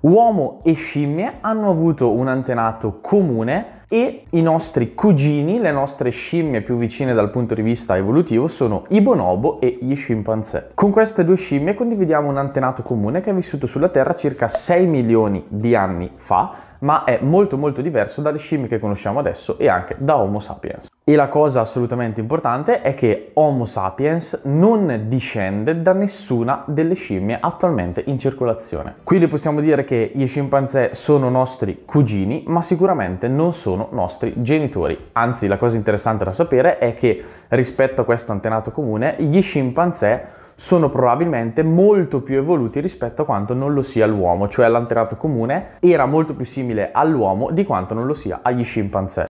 Uomo e scimmie hanno avuto un antenato comune e i nostri cugini, le nostre scimmie più vicine dal punto di vista evolutivo sono i bonobo e gli scimpanzé. Con queste due scimmie condividiamo un antenato comune che è vissuto sulla Terra circa 6 milioni di anni fa, ma è molto molto diverso dalle scimmie che conosciamo adesso e anche da Homo sapiens. E la cosa assolutamente importante è che Homo sapiens non discende da nessuna delle scimmie attualmente in circolazione. Quindi possiamo dire che gli scimpanzé sono nostri cugini, ma sicuramente non sono sono nostri genitori. Anzi, la cosa interessante da sapere è che rispetto a questo antenato comune, gli scimpanzé sono probabilmente molto più evoluti rispetto a quanto non lo sia l'uomo, cioè l'antenato comune era molto più simile all'uomo di quanto non lo sia agli scimpanzé.